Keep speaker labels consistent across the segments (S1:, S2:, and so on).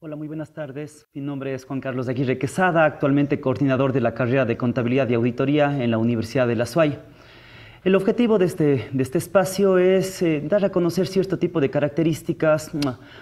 S1: Hola, muy buenas tardes. Mi nombre es Juan Carlos Aguirre Quesada, actualmente coordinador de la carrera de Contabilidad y Auditoría en la Universidad de La Suay. El objetivo de este, de este espacio es eh, dar a conocer cierto tipo de características,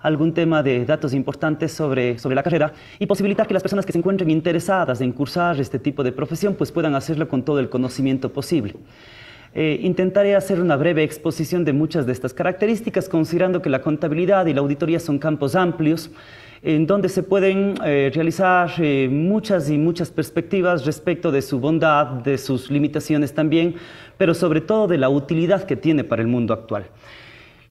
S1: algún tema de datos importantes sobre, sobre la carrera y posibilitar que las personas que se encuentren interesadas en cursar este tipo de profesión pues puedan hacerlo con todo el conocimiento posible. Eh, intentaré hacer una breve exposición de muchas de estas características, considerando que la contabilidad y la auditoría son campos amplios en donde se pueden eh, realizar eh, muchas y muchas perspectivas respecto de su bondad, de sus limitaciones también, pero sobre todo de la utilidad que tiene para el mundo actual.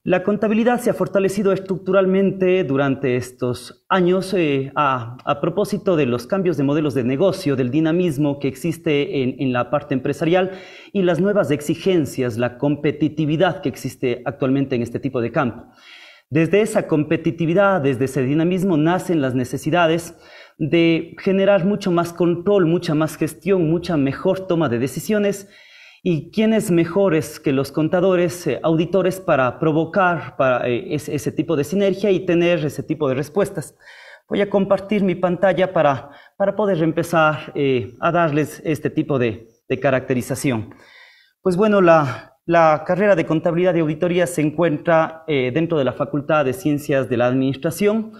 S1: La contabilidad se ha fortalecido estructuralmente durante estos años eh, a, propósito de los cambios de modelos de negocio, del dinamismo que existe en, la parte empresarial y las nuevas exigencias, la competitividad que existe actualmente en este tipo de campo. Desde esa competitividad, desde ese dinamismo, nacen las necesidades de generar mucho más control, mucha más gestión, mucha mejor toma de decisiones ¿Y quiénes mejores que los contadores, eh, auditores, para provocar eh, ese, tipo de sinergia y tener ese tipo de respuestas? Voy a compartir mi pantalla para, para poder empezar eh, a darles este tipo de, caracterización. Pues bueno, la, la, carrera de contabilidad y auditoría se encuentra dentro de la Facultad de Ciencias de la Administración.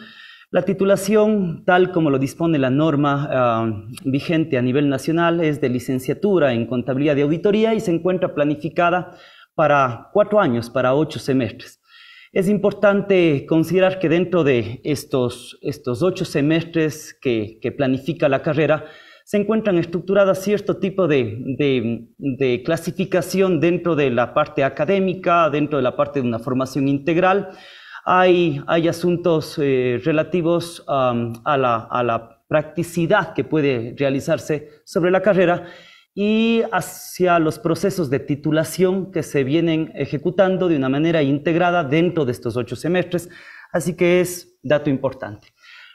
S1: La titulación, tal como lo dispone la norma ah, vigente a nivel nacional, es de licenciatura en contabilidad de auditoría y se encuentra planificada para cuatro años, para ocho semestres. Es importante considerar que dentro de estos, estos ocho semestres que, planifica la carrera, se encuentran estructuradas cierto tipo de, clasificación dentro de la parte académica, dentro de la parte de una formación integral, hay, asuntos eh, relativos a, la, practicidad que puede realizarse sobre la carrera y hacia los procesos de titulación que se vienen ejecutando de una manera integrada dentro de estos ocho semestres. Así que es dato importante.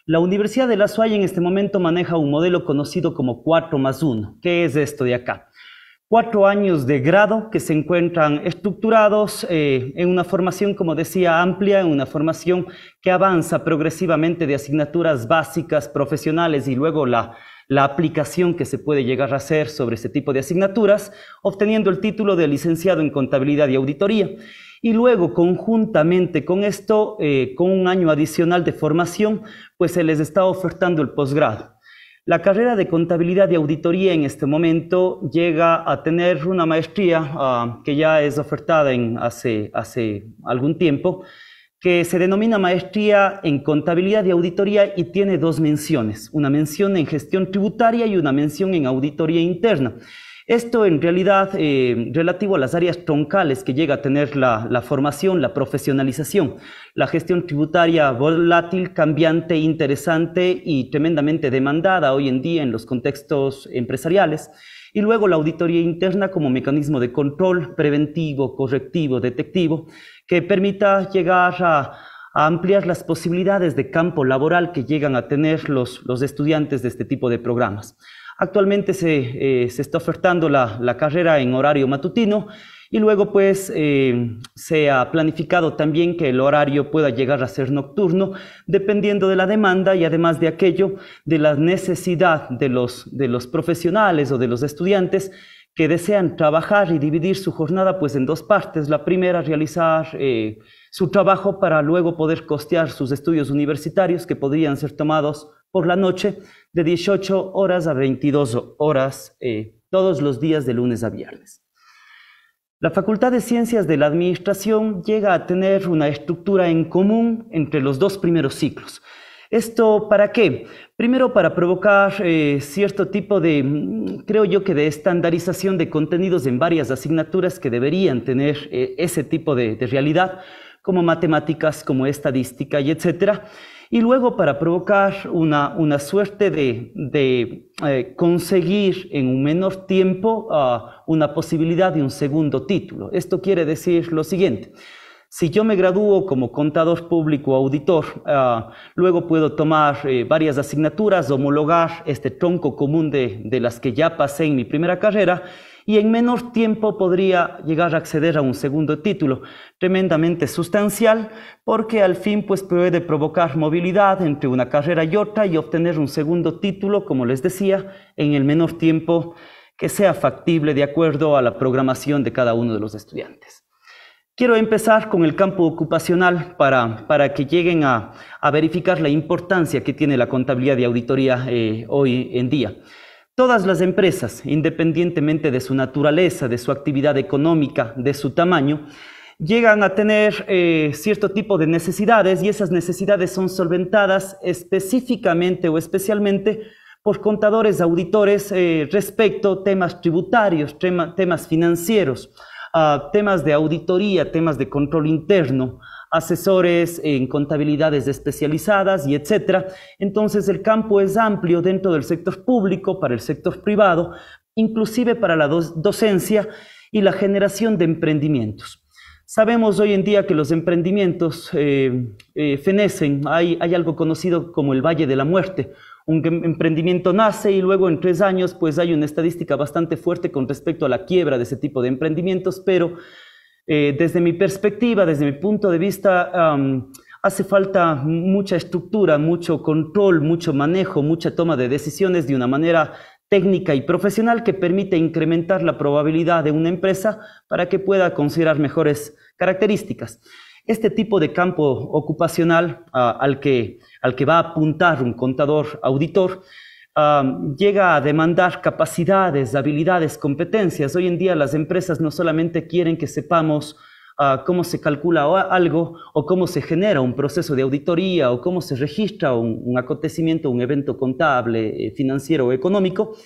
S1: La Universidad de La Suaya en este momento maneja un modelo conocido como 4 más 1. ¿Qué es esto de acá? cuatro años de grado que se encuentran estructurados eh, en una formación, como decía, amplia, en una formación que avanza progresivamente de asignaturas básicas, profesionales y luego la, aplicación que se puede llegar a hacer sobre este tipo de asignaturas, obteniendo el título de licenciado en contabilidad y auditoría. Y luego, conjuntamente con esto, eh, con un año adicional de formación, pues se les está ofertando el posgrado. La carrera de contabilidad y auditoría en este momento llega a tener una maestría ah, que ya es ofertada en hace, hace algún tiempo, que se denomina maestría en contabilidad y auditoría y tiene dos menciones, una mención en gestión tributaria y una mención en auditoría interna. Esto en realidad eh, relativo a las áreas troncales que llega a tener la, formación, la profesionalización, la gestión tributaria volátil, cambiante, interesante y tremendamente demandada hoy en día en los contextos empresariales. Y luego la auditoría interna como mecanismo de control preventivo, correctivo, detectivo, que permita llegar a, ampliar las posibilidades de campo laboral que llegan a tener los estudiantes de este tipo de programas. Actualmente eh, se, está ofertando la, carrera en horario matutino y luego pues eh, se ha planificado también que el horario pueda llegar a ser nocturno dependiendo de la demanda y además de aquello de la necesidad de los, profesionales o de los estudiantes que desean trabajar y dividir su jornada pues en dos partes. La primera, realizar eh, su trabajo para luego poder costear sus estudios universitarios que podrían ser tomados por la noche de 18 horas a 22 horas eh, todos los días de lunes a viernes. La Facultad de Ciencias de la Administración llega a tener una estructura en común entre los dos primeros ciclos. ¿Esto para qué? Primero, para provocar eh, cierto tipo de, mm, creo yo que de estandarización de contenidos en varias asignaturas que deberían tener eh, ese tipo de, de realidad, como matemáticas, como estadística y etcétera y luego para provocar una, suerte de, eh, conseguir en un menor tiempo ah, una posibilidad de un segundo título. Esto quiere decir lo siguiente. Si yo me gradúo como contador público o auditor, ah, luego puedo tomar eh, varias asignaturas, homologar este tronco común de, de las que ya pasé en mi primera carrera y en menor tiempo podría llegar a acceder a un segundo título, tremendamente sustancial, porque al fin pues puede provocar movilidad entre una carrera y otra y obtener un segundo título, como les decía, en el menor tiempo que sea factible de acuerdo a la programación de cada uno de los estudiantes. Quiero empezar con el campo ocupacional para, que lleguen a, verificar la importancia que tiene la contabilidad de auditoría eh, hoy en día. Todas las empresas, independientemente de su naturaleza, de su actividad económica, de su tamaño, llegan a tener eh, cierto tipo de necesidades y esas necesidades son solventadas específicamente o especialmente por contadores, auditores eh, respecto temas tributarios, temas financieros temas de auditoría, temas de control interno, asesores en contabilidades especializadas y etcétera. Entonces el campo es amplio dentro del sector público, para el sector privado, inclusive para la docencia y la generación de emprendimientos. Sabemos hoy en día que los emprendimientos eh, eh, fenecen, hay algo conocido como el Valle de la Muerte, un em, emprendimiento nace y luego en tres años pues hay una estadística bastante fuerte con respecto a la quiebra de ese tipo de emprendimientos, pero eh, desde mi perspectiva, desde mi punto de vista, hace falta mucha estructura, mucho control, mucho manejo, mucha toma de decisiones de una manera técnica y profesional que permite incrementar la probabilidad de una empresa para que pueda considerar mejores características. Este tipo de campo ocupacional ah, al, que, va a apuntar un contador auditor ah, llega a demandar capacidades, habilidades, competencias. Hoy en día las empresas no solamente quieren que sepamos ah, cómo se calcula algo o cómo se genera un proceso de auditoría o cómo se registra un, acontecimiento, un evento contable, eh, financiero o económico,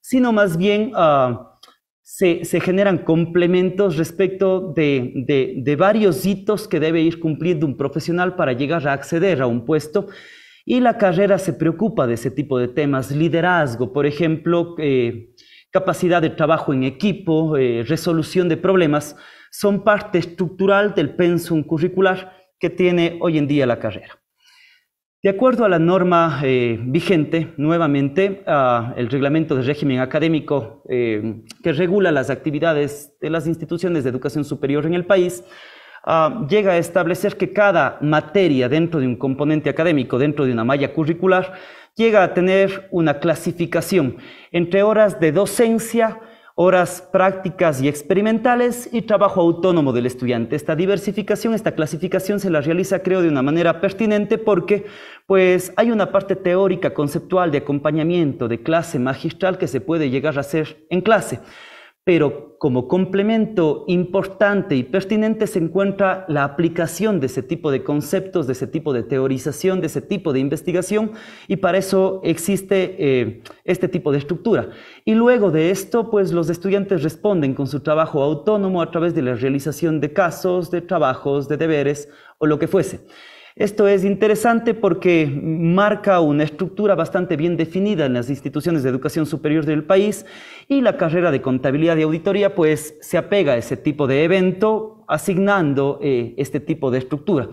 S1: sino más bien se, generan complementos respecto de, varios hitos que debe ir cumpliendo un profesional para llegar a acceder a un puesto. Y la carrera se preocupa de ese tipo de temas, liderazgo, por ejemplo, eh, capacidad de trabajo en equipo, eh, resolución de problemas, son parte estructural del pensum curricular que tiene hoy en día la carrera. De acuerdo a la norma eh, vigente, nuevamente, el reglamento de régimen académico eh, que regula las actividades de las instituciones de educación superior en el país, ah, llega a establecer que cada materia dentro de un componente académico, dentro de una malla curricular, llega a tener una clasificación entre horas de docencia, horas prácticas y experimentales y trabajo autónomo del estudiante. Esta diversificación, esta clasificación se la realiza creo de una manera pertinente porque pues hay una parte teórica, conceptual, de acompañamiento, de clase magistral que se puede llegar a hacer en clase pero como complemento importante y pertinente se encuentra la aplicación de ese tipo de conceptos, de ese tipo de teorización, de ese tipo de investigación, y para eso existe eh, este tipo de estructura. Y luego de esto, pues los estudiantes responden con su trabajo autónomo a través de la realización de casos, de trabajos, de deberes o lo que fuese. Esto es interesante porque marca una estructura bastante bien definida en las instituciones de educación superior del país y la carrera de contabilidad y auditoría pues se apega a ese tipo de evento asignando eh, este tipo de estructura.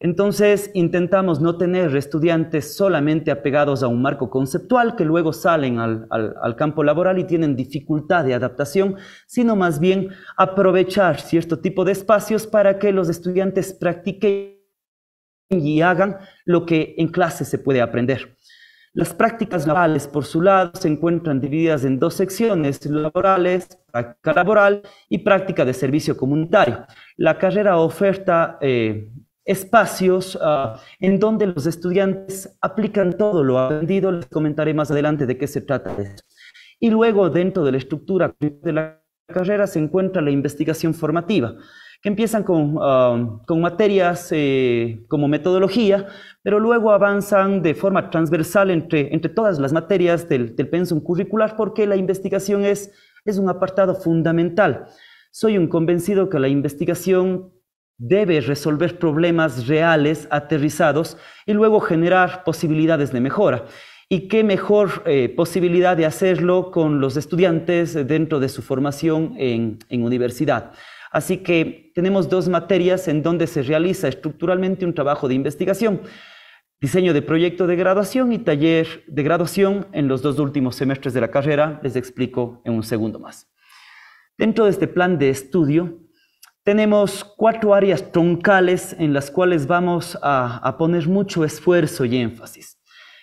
S1: Entonces intentamos no tener estudiantes solamente apegados a un marco conceptual que luego salen al campo laboral y tienen dificultad de adaptación, sino más bien aprovechar cierto tipo de espacios para que los estudiantes practiquen y hagan lo que en clase se puede aprender. Las prácticas laborales, por su lado, se encuentran divididas en dos secciones, laborales, práctica laboral y práctica de servicio comunitario. La carrera oferta eh, espacios ah, en donde los estudiantes aplican todo lo aprendido. Les comentaré más adelante de qué se trata esto Y luego, dentro de la estructura de la carrera, se encuentra la investigación formativa. Empiezan con, um, con materias eh, como metodología, pero luego avanzan de forma transversal entre, entre todas las materias del, del pensum curricular porque la investigación es, es un apartado fundamental. Soy un convencido que la investigación debe resolver problemas reales, aterrizados, y luego generar posibilidades de mejora. Y qué mejor eh, posibilidad de hacerlo con los estudiantes dentro de su formación en, en universidad. Así que tenemos dos materias en donde se realiza estructuralmente un trabajo de investigación. Diseño de proyecto de graduación y taller de graduación en los dos últimos semestres de la carrera. Les explico en un segundo más. Dentro de este plan de estudio, tenemos cuatro áreas troncales en las cuales vamos a, poner mucho esfuerzo y énfasis.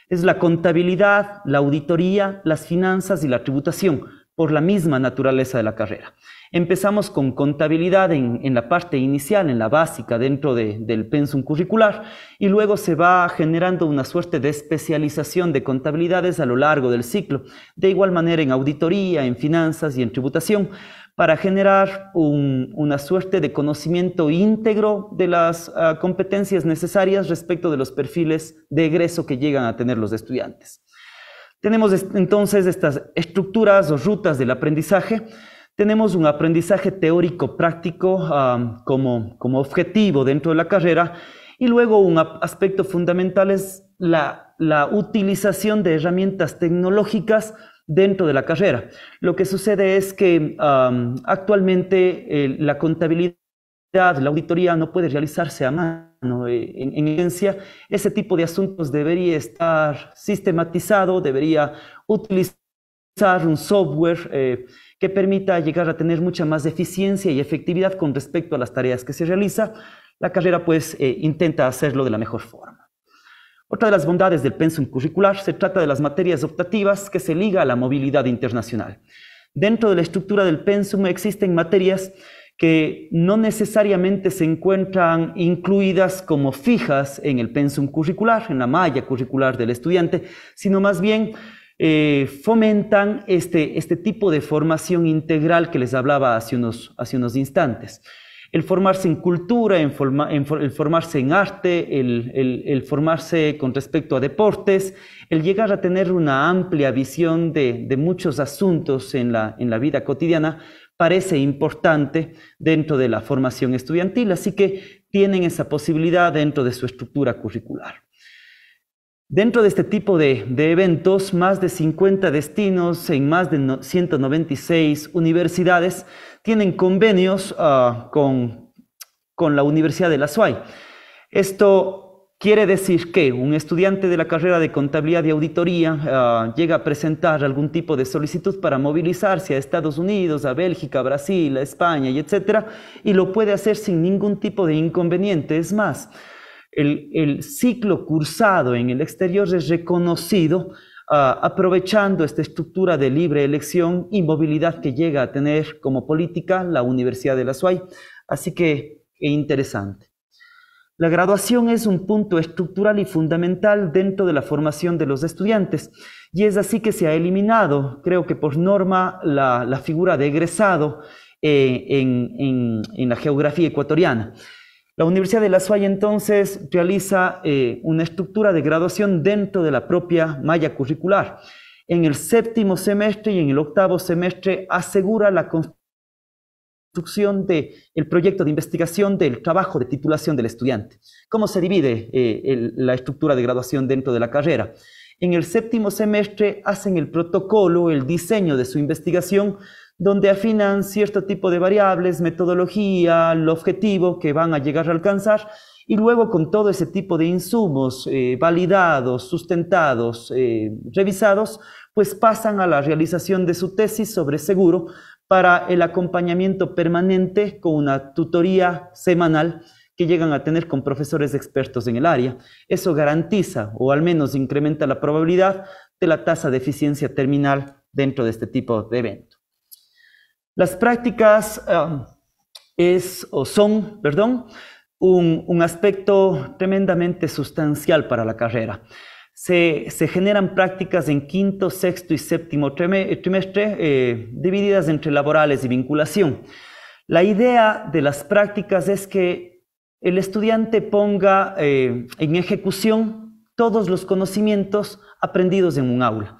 S1: Es la contabilidad, la auditoría, las finanzas y la tributación, por la misma naturaleza de la carrera. Empezamos con contabilidad en, la parte inicial, en la básica, dentro del pensum curricular, y luego se va generando una suerte de especialización de contabilidades a lo largo del ciclo, de igual manera en auditoría, en finanzas y en tributación, para generar una suerte de conocimiento íntegro de las ah, competencias necesarias respecto de los perfiles de egreso que llegan a tener los estudiantes. Tenemos entonces estas estructuras o rutas del aprendizaje. Tenemos un aprendizaje teórico práctico como, objetivo dentro de la carrera y luego un aspecto fundamental es la, utilización de herramientas tecnológicas dentro de la carrera. Lo que sucede es que actualmente eh, la contabilidad, la auditoría no puede realizarse a más. Eh, en, ciencia, ese tipo de asuntos debería estar sistematizado, debería utilizar un software eh, que permita llegar a tener mucha más eficiencia y efectividad con respecto a las tareas que se realiza. La carrera pues eh, intenta hacerlo de la mejor forma. Otra de las bondades del pensum curricular se trata de las materias optativas que se liga a la movilidad internacional. Dentro de la estructura del pensum existen materias que no necesariamente se encuentran incluidas como fijas en el pensum curricular, en la malla curricular del estudiante, sino más bien eh, fomentan este, este, tipo de formación integral que les hablaba hace unos, instantes. El formarse en cultura, el formarse en arte, el, formarse con respecto a deportes, el llegar a tener una amplia visión de, muchos asuntos en la vida cotidiana, parece importante dentro de la formación estudiantil, así que tienen esa posibilidad dentro de su estructura curricular. Dentro de este tipo de, eventos, más de 50 destinos en más de 196 universidades tienen convenios ah, con, la Universidad de la SUAY. Esto Quiere decir que un estudiante de la carrera de contabilidad y auditoría ah, llega a presentar algún tipo de solicitud para movilizarse a Estados Unidos, a Bélgica, a Brasil, a España y etcétera, y lo puede hacer sin ningún tipo de inconveniente. Es más, el, ciclo cursado en el exterior es reconocido ah, aprovechando esta estructura de libre elección y movilidad que llega a tener como política la Universidad de la SUAY. Así que, interesante. La graduación es un punto estructural y fundamental dentro de la formación de los estudiantes y es así que se ha eliminado, creo que por norma, la, figura de egresado eh, en, la geografía ecuatoriana. La Universidad de La Suaya entonces realiza eh, una estructura de graduación dentro de la propia malla curricular. En el séptimo semestre y en el octavo semestre asegura la construcción instrucción del el proyecto de investigación del trabajo de titulación del estudiante. ¿Cómo se divide eh, la estructura de graduación dentro de la carrera? En el séptimo semestre hacen el protocolo, el diseño de su investigación, donde afinan cierto tipo de variables, metodología, el objetivo que van a llegar a alcanzar, y luego con todo ese tipo de insumos eh, validados, sustentados, eh, revisados, pues pasan a la realización de su tesis sobre seguro para el acompañamiento permanente con una tutoría semanal que llegan a tener con profesores expertos en el área. Eso garantiza o al menos incrementa la probabilidad de la tasa de eficiencia terminal dentro de este tipo de evento. Las prácticas ah, es, o son perdón, un aspecto tremendamente sustancial para la carrera se, generan prácticas en quinto, sexto y séptimo eh, trimestre eh, divididas entre laborales y vinculación. La idea de las prácticas es que el estudiante ponga eh, en ejecución todos los conocimientos aprendidos en un aula.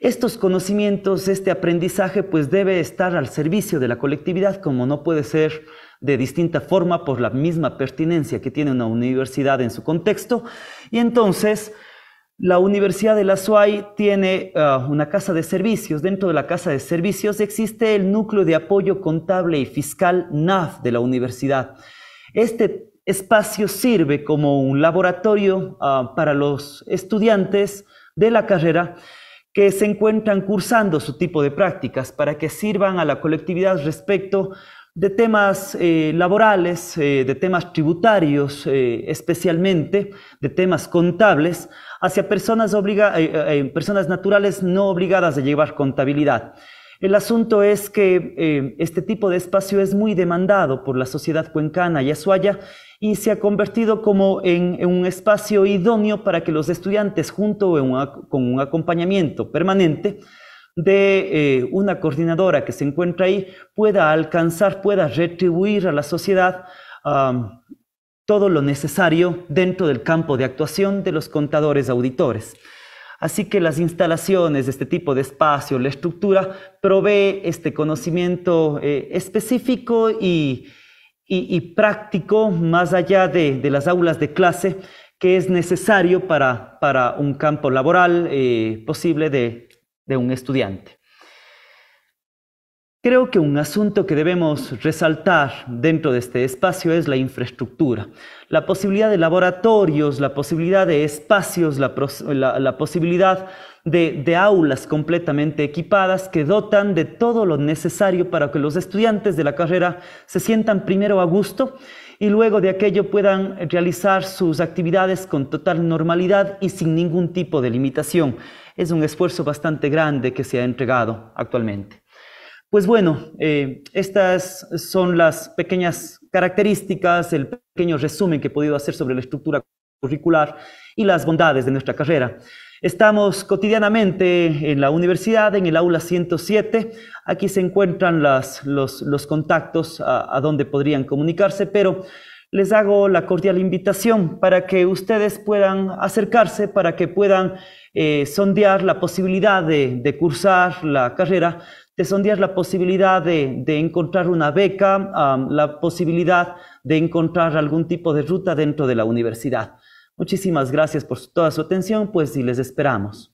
S1: Estos conocimientos, este aprendizaje, pues debe estar al servicio de la colectividad, como no puede ser de distinta forma por la misma pertinencia que tiene una universidad en su contexto. Y entonces, la Universidad de la SUAY tiene ah, una casa de servicios. Dentro de la casa de servicios existe el núcleo de apoyo contable y fiscal NAF de la universidad. Este espacio sirve como un laboratorio ah, para los estudiantes de la carrera que se encuentran cursando su tipo de prácticas para que sirvan a la colectividad respecto de temas eh, laborales, eh, de temas tributarios eh, especialmente, de temas contables, hacia personas, naturales no obligadas a llevar contabilidad. El asunto es que este tipo de espacio es muy demandado por la sociedad cuencana y azuaya y se ha convertido como en, un espacio idóneo para que los estudiantes, junto con un acompañamiento permanente, de eh, una coordinadora que se encuentra ahí pueda alcanzar, pueda retribuir a la sociedad todo lo necesario dentro del campo de actuación de los contadores auditores. Así que las instalaciones, este tipo de espacio, la estructura, provee este conocimiento eh, específico y, práctico más allá de, las aulas de clase que es necesario para, un campo laboral eh, posible de, de un estudiante. Creo que un asunto que debemos resaltar dentro de este espacio es la infraestructura, la posibilidad de laboratorios, la posibilidad de espacios, la, posibilidad de, aulas completamente equipadas que dotan de todo lo necesario para que los estudiantes de la carrera se sientan primero a gusto y luego de aquello puedan realizar sus actividades con total normalidad y sin ningún tipo de limitación. Es un esfuerzo bastante grande que se ha entregado actualmente. Pues bueno, eh, estas son las pequeñas características, el pequeño resumen que he podido hacer sobre la estructura curricular y las bondades de nuestra carrera. Estamos cotidianamente en la universidad, en el aula 107. Aquí se encuentran los, contactos a, donde podrían comunicarse, pero les hago la cordial invitación para que ustedes puedan acercarse, para que puedan eh, sondear la posibilidad de, cursar la carrera, de sondear la posibilidad de, encontrar una beca, la posibilidad de encontrar algún tipo de ruta dentro de la universidad. Muchísimas gracias por toda su atención, pues sí les esperamos.